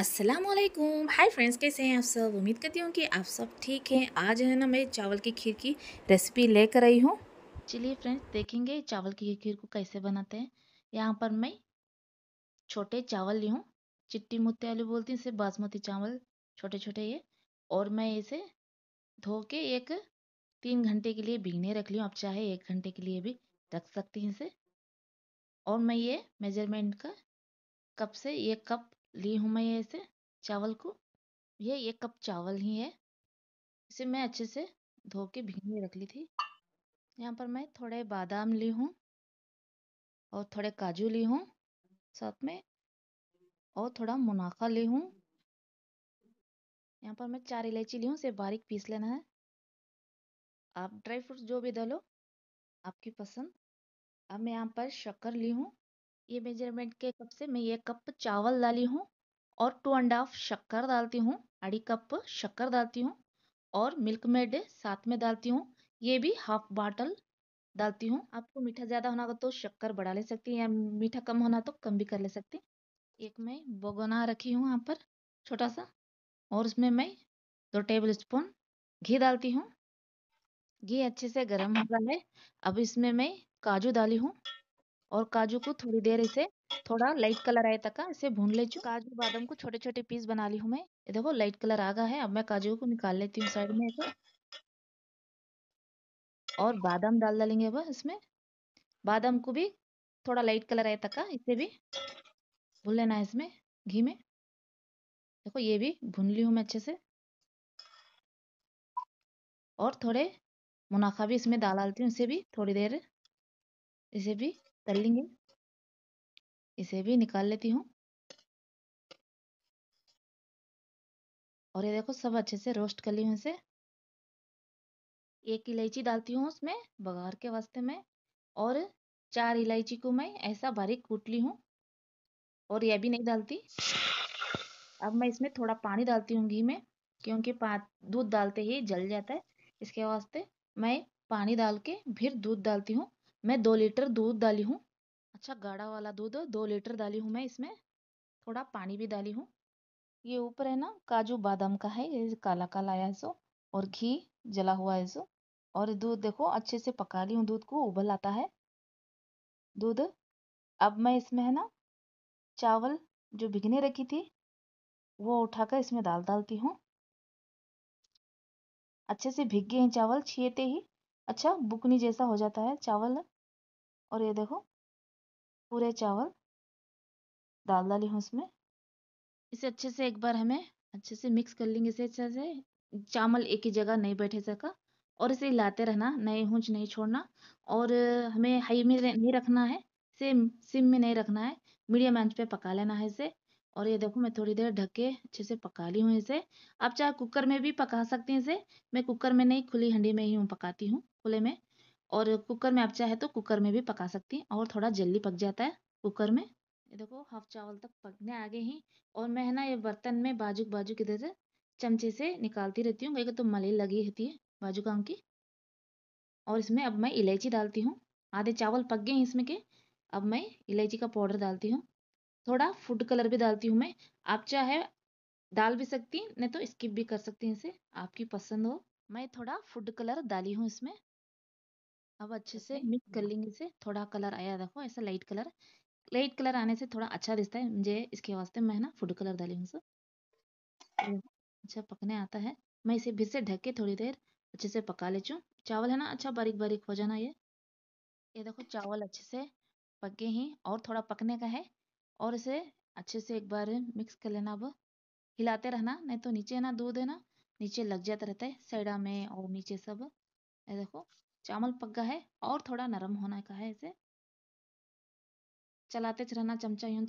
Aslam hi friends कैसे हैं आप सब उम्मीद करती हूँ कि आप सब ठीक हैं आज है ना मैं चावल की खीर की रेसिपी लेकर आई हूँ चलिए फ्रेंड्स देखेंगे चावल की खीर को कैसे बनाते हैं यहाँ पर मैं छोटे चावल ली हूँ चिट्टी मुत्ते आलू बोलती हैं इसे बासमती चावल छोटे छोटे ये और मैं इसे धो के एक तीन घंटे के लिए भीगने रख ली हूँ आप चाहे एक घंटे के लिए भी रख सकती हैं इसे और मैं ये मेजरमेंट का कप से एक कप ली हूँ मैं ये इसे चावल को ये एक कप चावल ही है इसे मैं अच्छे से धो के भीगे रख ली थी यहाँ पर मैं थोड़े बादाम ली हूँ और थोड़े काजू ली हूँ साथ में और थोड़ा मुनाफा ली हूँ यहाँ पर मैं चार इलायची ली हूँ इसे बारीक पीस लेना है आप ड्राई फ्रूट्स जो भी डालो आपकी पसंद अब मैं यहाँ पर शक्कर ली हूँ ये मेजरमेंट के कप से मैं ये कप चावल डाली हूँ और टू एंड हाफ शक्कर डालती हूँ अढ़ी कप शक्कर डालती हूँ और मिल्क मेड साथ में डालती हूँ ये भी हाफ बाटल डालती हूँ आपको मीठा ज़्यादा होना होगा तो शक्कर बढ़ा ले सकती हैं या मीठा कम होना तो कम भी कर ले सकती एक मैं बगोना रखी हूँ यहाँ पर छोटा सा और उसमें मैं दो टेबल स्पून घी डालती हूँ घी अच्छे से गर्म हो रहा है अब इसमें मैं काजू डाली हूँ और काजू को थोड़ी देर इसे थोड़ा लाइट कलर आए तक इसे भून ले चुका काजू बादाम को छोटे छोटे पीस बना ली हूँ मैं ये देखो लाइट कलर आ गया है अब मैं काजू को निकाल लेती हूँ साइड में और बादाम डाल डालेंगे अब इसमें बादाम को भी थोड़ा लाइट कलर आए तक इसे भी भून लेना है इसमें घी में देखो ये भी भून ली हूँ मैं अच्छे से और थोड़े मुनाखा भी इसमें डाल डालती हूँ इसे भी थोड़ी देर इसे भी कर लेंगे इसे भी निकाल लेती हूँ और ये देखो सब अच्छे से रोस्ट कर ली हूँ इसे एक इलायची डालती हूँ उसमें बघार के वास्ते में और चार इलायची को मैं ऐसा बारीक कूट ली हूँ और यह भी नहीं डालती अब मैं इसमें थोड़ा पानी डालती हूँ घी में क्योंकि दूध डालते ही जल जाता है इसके वास्ते मैं पानी डाल के फिर दूध डालती हूँ मैं दो लीटर दूध डाली हूँ अच्छा गाढ़ा वाला दूध दो लीटर डाली हूँ मैं इसमें थोड़ा पानी भी डाली हूँ ये ऊपर है ना काजू बादाम का है ये काला काला आया है सो और घी जला हुआ है सो और दूध देखो अच्छे से पका ली हूँ दूध को उबल आता है दूध अब मैं इसमें है ना चावल जो भिगने रखी थी वो उठाकर इसमें डाल डालती हूँ अच्छे से भिग गए हैं चावल छीते ही अच्छा बुकनी जैसा हो जाता है चावल और ये देखो पूरे चावल डाल डाली हूँ उसमें इसे अच्छे से एक बार हमें अच्छे से मिक्स कर लेंगे इसे अच्छे से चावल एक ही जगह नहीं बैठे सका और इसे लाते रहना नए हूँ नहीं छोड़ना और हमें हाई में नहीं रखना है सेम सिम में नहीं रखना है मीडियम आंच पे पका लेना है इसे और ये देखो मैं थोड़ी देर ढक के अच्छे से पका ली हूँ इसे आप चाहे कुकर में भी पका सकते हैं इसे मैं कुकर में नहीं खुली हंडी में ही हूँ पकाती हूँ खुले में और कुकर में आप चाहे तो कुकर में भी पका सकती हैं और थोड़ा जल्दी पक जाता है कुकर में ये देखो हाफ चावल तक पकने आ गए हैं और मैं है ना ये बर्तन में बाजू बाजू की तरह से चमचे से निकालती रहती हूँ क्योंकि तो मलई लगी रहती है बाजू काम की और इसमें अब मैं इलायची डालती हूँ आधे चावल पक गए हैं इसमें के अब मैं इलायची का पाउडर डालती हूँ थोड़ा फूड कलर भी डालती हूँ मैं आप चाहे डाल भी सकती हैं नहीं तो स्किप भी कर सकती हैं इसे आपकी पसंद हो मैं थोड़ा फूड कलर डाली हूँ इसमें अब अच्छे तो से मिक्स कर लेंगे इसे थोड़ा कलर आया देखो ऐसा लाइट कलर लाइट कलर आने से थोड़ा अच्छा दिखता है मुझे इसके वास्ते मैं ना फूड कलर डाली हूँ हम्म। अच्छा पकने आता है मैं इसे फिर से ढक के थोड़ी देर अच्छे से पका ले चूँ चावल है ना अच्छा बारीक बारीक हो जाना ये ये देखो चावल अच्छे से पके हैं और थोड़ा पकने का है और इसे अच्छे से एक बार मिक्स कर लेना अब हिलाते रहना नहीं तो नीचे ना दूध है ना नीचे लग जाता रहता है साइडा में और नीचे सब ये देखो चावल पक गया है और थोड़ा नरम होना का है इसे चलाते चलाना चमचा यूं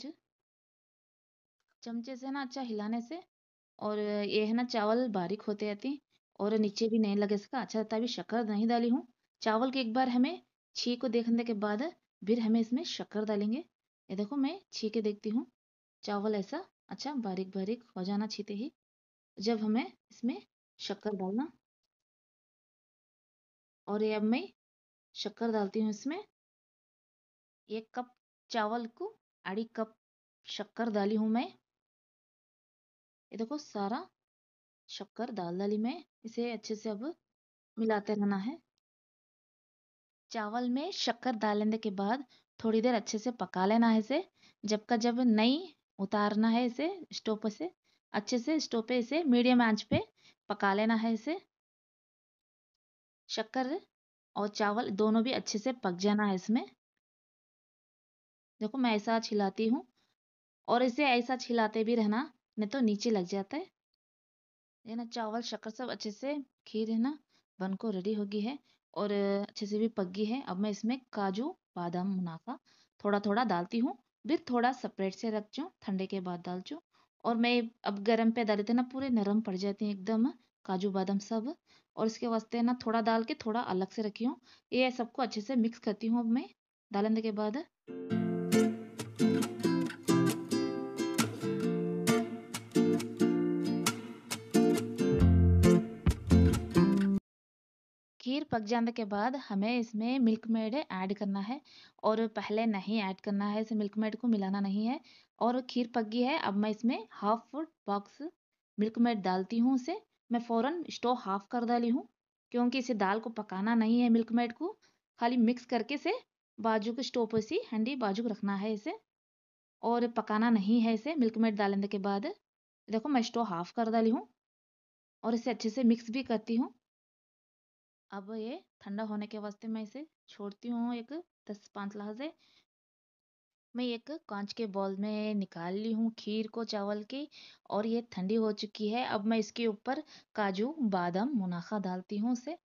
चमचे से ना अच्छा हिलाने से और ये है ना चावल बारीक होते रहते और नीचे भी नहीं लगे इसका अच्छा रहता है अभी शक्कर नहीं डाली हूँ चावल के एक बार हमें छी को देखने के बाद फिर हमें इसमें शक्कर डालेंगे ये देखो मैं छी के देखती हूँ चावल ऐसा अच्छा बारीक बारीक हो जाना छीते ही जब हमें इसमें शक्कर डालना और ये अब मैं शक्कर डालती हूँ इसमें एक कप चावल को आधी कप शक्कर डाली हूँ मैं ये देखो सारा शक्कर डाल डाली मैं इसे अच्छे से अब मिलाते रहना है चावल में शक्कर डालने के बाद थोड़ी देर अच्छे से पका लेना है इसे जब का जब नहीं उतारना है इसे स्टोव से अच्छे से स्टोव पे इसे मीडियम आंच पे पका लेना है इसे शक्कर और चावल दोनों भी अच्छे से पक जाना है इसमें देखो मैं ऐसा छिलाती हूँ और इसे ऐसा छिलाते भी रहना नहीं तो नीचे लग जाता है ये ना चावल शक्कर सब अच्छे से खीर है ना बन को रेडी हो गई है और अच्छे से भी पक गई है अब मैं इसमें काजू बादाम मुनाफा थोड़ा थोड़ा डालती हूँ फिर थोड़ा सेपरेट से रख चूँ ठंडे के बाद डाल चूँ और मैं अब गर्म पे डाले थे तो ना पूरे नरम पड़ जाते हैं एकदम काजू बादाम सब और इसके वास्ते ना थोड़ा डाल के थोड़ा अलग से रखी हूँ ये सबको अच्छे से मिक्स करती हूँ अब मैं डालने के बाद खीर पक जाने के बाद हमें इसमें मिल्क मेड ऐड करना है और पहले नहीं ऐड करना है इसे मिल्क मेड को मिलाना नहीं है और खीर पक गई है अब मैं इसमें हाफ बॉक्स मिल्क मेड डालती हूँ उसे मैं फ़ौरन स्टोव हाफ कर डाली हूँ क्योंकि इसे दाल को पकाना नहीं है मिल्क मेड को खाली मिक्स करके से बाजू के स्टोव पर सी हंडी बाजू को रखना है इसे और पकाना नहीं है इसे मिल्क मेड डालने के बाद देखो मैं स्टोव हाफ कर डाली हूँ और इसे अच्छे से मिक्स भी करती हूँ अब ये ठंडा होने के वास्ते मैं इसे छोड़ती हूँ एक दस पाँच लहजे मैं एक कांच के बॉल में निकाल ली हूँ खीर को चावल की और ये ठंडी हो चुकी है अब मैं इसके ऊपर काजू बादाम मुनाखा डालती हूँ उसे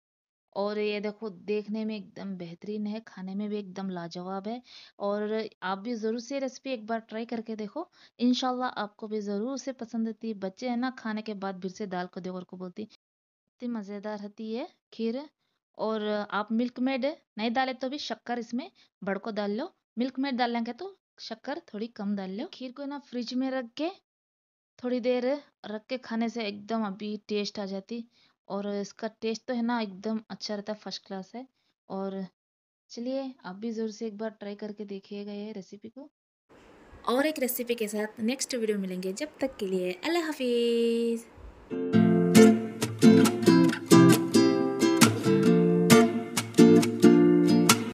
और ये देखो देखने में एकदम बेहतरीन है खाने में भी एकदम लाजवाब है और आप भी ज़रूर से रेसिपी एक बार ट्राई करके देखो इन आपको भी ज़रूर उसे पसंद आती है बच्चे हैं ना खाने के बाद फिर से दाल को और को बोलती इतनी मज़ेदार होती है खीर और आप मिल्क मेड नहीं डाले तो भी शक्कर इसमें भड़को डाल लो मिल्क मेड लेंगे तो शक्कर थोड़ी कम डाल लो खीर को ना फ्रिज में रख के थोड़ी देर रख के खाने से एकदम अभी टेस्ट आ जाती और इसका टेस्ट तो है ना एकदम अच्छा रहता है फर्स्ट क्लास है और चलिए आप भी ज़रूर से एक बार ट्राई करके देखिएगा ये रेसिपी को और एक रेसिपी के साथ नेक्स्ट वीडियो मिलेंगे जब तक के लिए अल्लाह हाफिज़